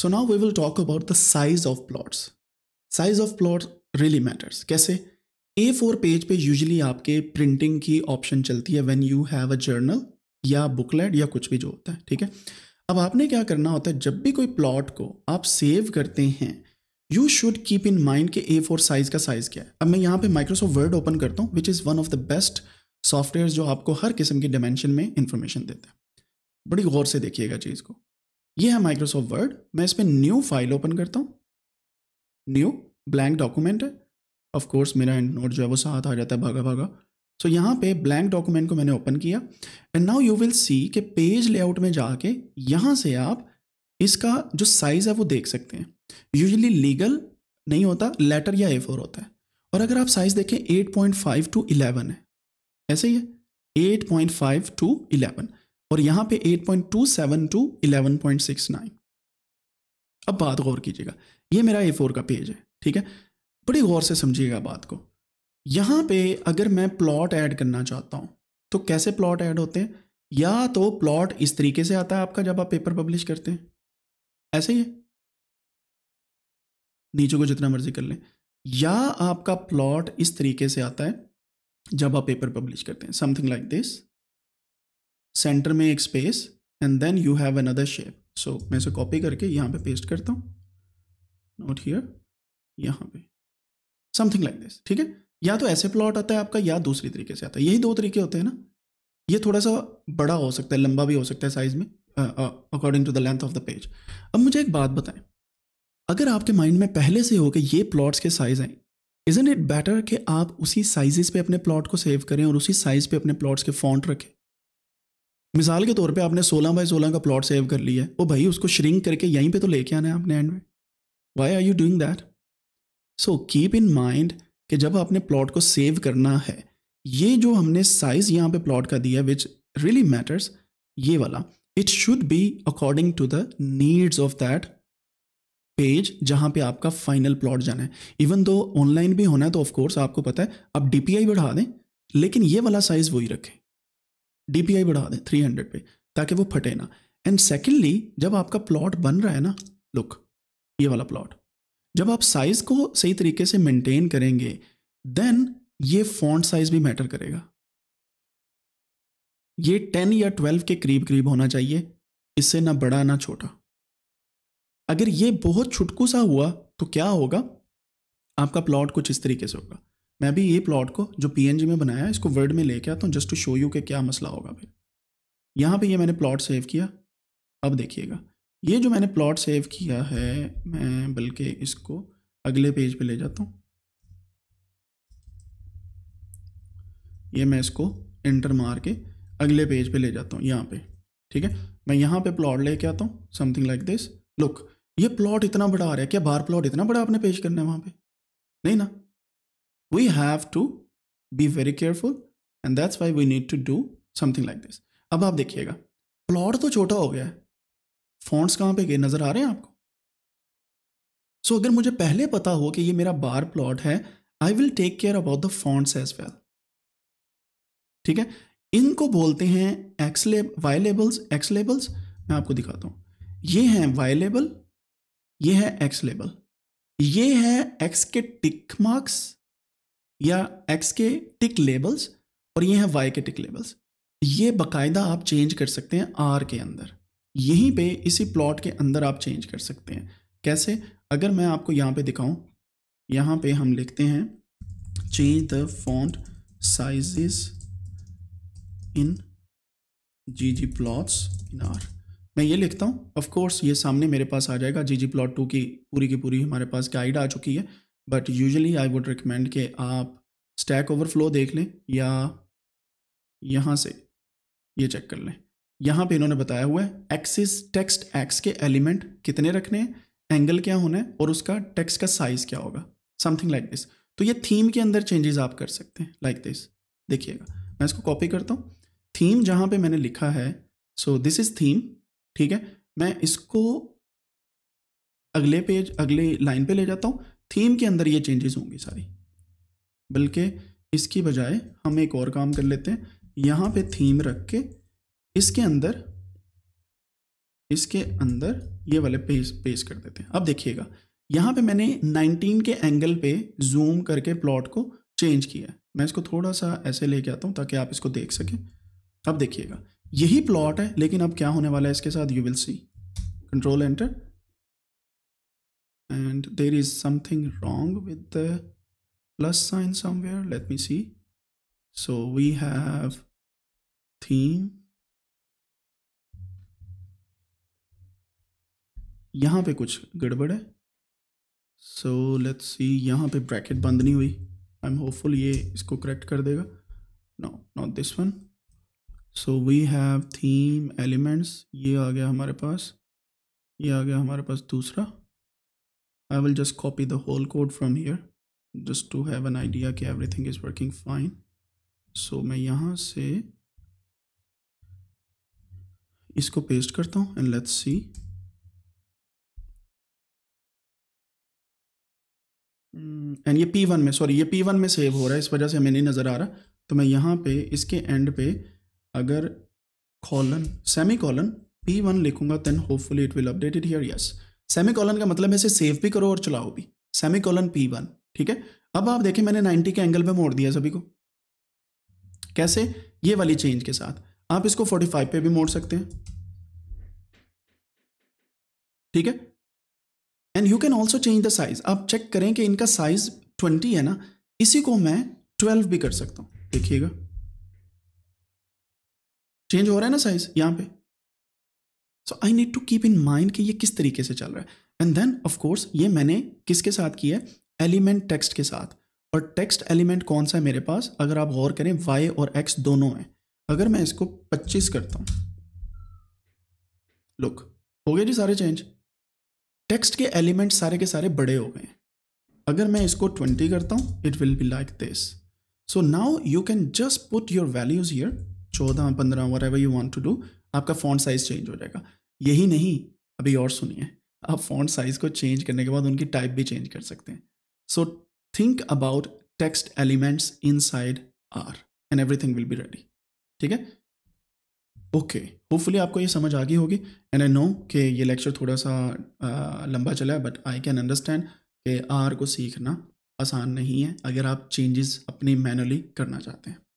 So now we will talk about the size of plots size of plot really matters कैसे A four page पे usually आपके printing की option चलती है when you have a journal या booklet या कुछ भी जो होता है ठीक है अब आपने क्या करना होता है जब भी कोई प्लॉट को आप सेव करते हैं you should keep in mind कि ए फोर साइज का साइज क्या है अब मैं यहाँ पे माइक्रोसॉफ्ट वर्ड ओपन करता हूँ which is one of the best software जो आपको हर किस्म के डिमेंशन में इंफॉर्मेशन देता है बड़ी गौर से देखिएगा चीज़ को ये है माइक्रोसॉफ्ट वर्ड मैं इस पर न्यू फाइल ओपन करता हूँ न्यू ब्लैंक डॉक्यूमेंट है ऑफकोर्स मेरा एंड नोट जो है वो साथ आ जाता है भागा भागा सो so, यहाँ पे ब्लैंक डॉक्यूमेंट को मैंने ओपन किया and now you will see के पेज लेआउट में जाके यहाँ से आप इसका जो साइज़ है वो देख सकते हैं यूजली लीगल नहीं होता लेटर या ए फोर होता है और अगर आप साइज़ देखें eight point five two eleven है ऐसे ही है eight point five two eleven और यहां पे 8.27 टू 11.69 अब बात गौर कीजिएगा ये मेरा ए फोर का पेज है ठीक है बड़ी गौर से समझिएगा बात को यहां पे अगर मैं प्लॉट ऐड करना चाहता हूं तो कैसे प्लॉट ऐड होते हैं या तो प्लॉट इस तरीके से आता है आपका जब आप पेपर पब्लिश करते हैं ऐसे ही है नीचे को जितना मर्जी कर लें या आपका प्लॉट इस तरीके से आता है जब आप पेपर पब्लिश करते हैं समथिंग लाइक दिस सेंटर में एक space and then you have another shape so मैं इसे कॉपी करके यहाँ पे पेस्ट करता हूँ नोट हियर यहाँ पे समथिंग लाइक दिस ठीक है या तो ऐसे प्लॉट आता है आपका या दूसरी तरीके से आता है यही दो तरीके होते हैं ना ये थोड़ा सा बड़ा हो सकता है लंबा भी हो सकता है साइज में according to the length of the page अब मुझे एक बात बताएं अगर आपके माइंड में पहले से हो कि ये प्लॉट्स के साइज हैं इजन इट बेटर कि आप उसी साइजेस पे अपने प्लॉट को सेव करें और उसी साइज पे अपने प्लॉट्स के फॉन्ट रखें मिसाल के तौर पे आपने 16 बाई 16 का प्लॉट सेव कर लिया है वो भाई उसको श्रिंक करके यहीं पे तो लेके आना है आपने एंड में why are you doing that so keep in mind कि जब आपने प्लॉट को सेव करना है ये जो हमने साइज यहाँ पे प्लॉट का दिया विच रियली मैटर्स ये वाला it should be according to the needs of that page जहाँ पे आपका फाइनल प्लॉट जाना है इवन दो ऑनलाइन भी होना है तो ऑफकोर्स आपको पता है आप डीपीआई बढ़ा दें लेकिन ये वाला साइज वही रखें डी बढ़ा दें थ्री हंड्रेड पे ताकि वो फटे ना एंड सेकेंडली जब आपका प्लॉट बन रहा है ना लुक ये वाला प्लॉट जब आप साइज़ को सही तरीके से मेंटेन करेंगे देन ये फॉन्ट साइज़ भी मैटर करेगा ये टेन या ट्वेल्व के करीब करीब होना चाहिए इससे ना बड़ा ना छोटा अगर ये बहुत छुटकू सा हुआ तो क्या होगा आपका प्लॉट कुछ इस तरीके से होगा मैं भी ये प्लॉट को जो पीएनजी में बनाया है इसको वर्ड में लेके आता हूँ जस्ट टू शो यू के क्या मसला होगा फिर यहाँ पे ये मैंने प्लॉट सेव किया अब देखिएगा ये जो मैंने प्लॉट सेव किया है मैं बल्कि इसको अगले पेज पे ले जाता हूँ ये मैं इसको इंटर मार के अगले पेज पे ले जाता हूँ यहाँ पे ठीक है मैं यहाँ पे प्लॉट लेके आता हूँ समथिंग लाइक दिस लुक ये प्लॉट इतना बड़ा आ रहा है क्या बार प्लॉट इतना बड़ा आपने पेश करना है वहाँ पे नहीं ना we have to be very careful and that's why we need to do something like this अब आप देखिएगा प्लॉट तो छोटा हो गया है fonts कहाँ पे गए नज़र आ रहे हैं आपको सो so, अगर मुझे पहले पता हो कि ये मेरा बार प्लॉट है I will take care about the fonts as well ठीक है इनको बोलते हैं एक्सले वाई लेबल्स एक्स लेबल्स मैं आपको दिखाता हूं ये है वाई लेबल ये है एक्स लेबल ये है एक्स के टिक मार्क्स या एक्स के टिक लेबल्स और ये हैं वाई के टिक लेबल्स ये बकायदा आप चेंज कर सकते हैं आर के अंदर यहीं पे इसी प्लॉट के अंदर आप चेंज कर सकते हैं कैसे अगर मैं आपको यहाँ पे दिखाऊं यहाँ पे हम लिखते हैं change the font sizes in g g plots in R मैं ये लिखता हूँ ऑफकोर्स ये सामने मेरे पास आ जाएगा जी जी प्लॉट टू की पूरी की पूरी हमारे पास गाइड आ चुकी है but usually I would recommend कि आप स्टैक ओवरफ्लो देख लें या यहाँ से ये चेक कर लें यहाँ पे इन्होंने बताया हुआ है एक्सिस टेक्स्ट एक्स के एलिमेंट कितने रखने हैं एंगल क्या होना है और उसका टेक्स्ट का साइज़ क्या होगा समथिंग लाइक दिस तो ये थीम के अंदर चेंजेस आप कर सकते हैं लाइक दिस देखिएगा मैं इसको कॉपी करता हूँ थीम जहाँ पे मैंने लिखा है सो दिस इज़ थीम ठीक है मैं इसको अगले पेज अगले लाइन पे ले जाता हूँ थीम के अंदर ये चेंजेस होंगी सारी बल्कि इसकी बजाय हम एक और काम कर लेते हैं यहाँ पे थीम रख के इसके अंदर इसके अंदर ये वाले पेस पेस कर देते हैं अब देखिएगा यहाँ पे मैंने 19 के एंगल पे जूम करके प्लॉट को चेंज किया है मैं इसको थोड़ा सा ऐसे लेके आता हूँ ताकि आप इसको देख सकें अब देखिएगा यही प्लॉट है लेकिन अब क्या होने वाला है इसके साथ you will see control enter and there is something wrong with the plus sign somewhere let me see so we have theme यहाँ पे कुछ गड़बड़ है सो लेट्स सी यहाँ पे ब्रैकेट बंद नहीं हुई आई एम होपफुल ये इसको करेक्ट कर देगा no not this one so we have theme elements ये आ गया हमारे पास ये आ गया हमारे पास दूसरा I will just copy the whole code from here just to have an idea कि everything is working fine so मैं यहाँ से इसको पेस्ट करता हूँ and let's see and hmm, ये पी वन में सॉरी ये पी वन में सेव हो रहा है इस वजह से हमें नहीं नज़र आ रहा तो मैं यहाँ पे इसके एंड पे अगर colon semicolon P one लिखूंगा then hopefully it will updated here yes semicolon का मतलब है इसे सेव भी करो और चलाओ भी सेमी कॉलन पी वन ठीक है अब आप देखें मैंने 90 के एंगल पे मोड़ दिया सभी को कैसे ये वाली चेंज के साथ आप इसको 45 पे भी मोड़ सकते हैं ठीक है and you can also change the size आप चेक करें कि इनका साइज 20 है ना इसी को मैं 12 भी कर सकता हूं देखिएगा चेंज हो रहा है ना साइज यहां पे so I need to keep in mind कि ये किस तरीके से चल रहा है एंड देन ऑफ कोर्स ये मैंने किसके साथ किया है एलिमेंट टेक्स्ट के साथ और टेक्स्ट एलिमेंट कौन सा है मेरे पास अगर आप गौर करें वाई और एक्स दोनों हैं अगर मैं इसको 25 करता हूँ लुक हो गया जी सारे चेंज टेक्स्ट के एलिमेंट सारे के सारे बड़े हो गए अगर मैं इसको 20 करता हूँ it will be like this so now you can just put your values here चौदह पंद्रह whatever you want to do आपका फ़ॉन्ट साइज़ चेंज हो जाएगा यही नहीं अभी और सुनिए आप फ़ॉन्ट साइज़ को चेंज करने के बाद उनकी टाइप भी चेंज कर सकते हैं so think about text elements inside R and everything will be ready ठीक है ओके okay. होपफुली आपको ये समझ आ गई होगी एंड आई नो कि ये लेक्चर थोड़ा सा लंबा चला है बट आई कैन अंडरस्टैंड कि आर को सीखना आसान नहीं है अगर आप चेंजेस अपनी मैनुअली करना चाहते हैं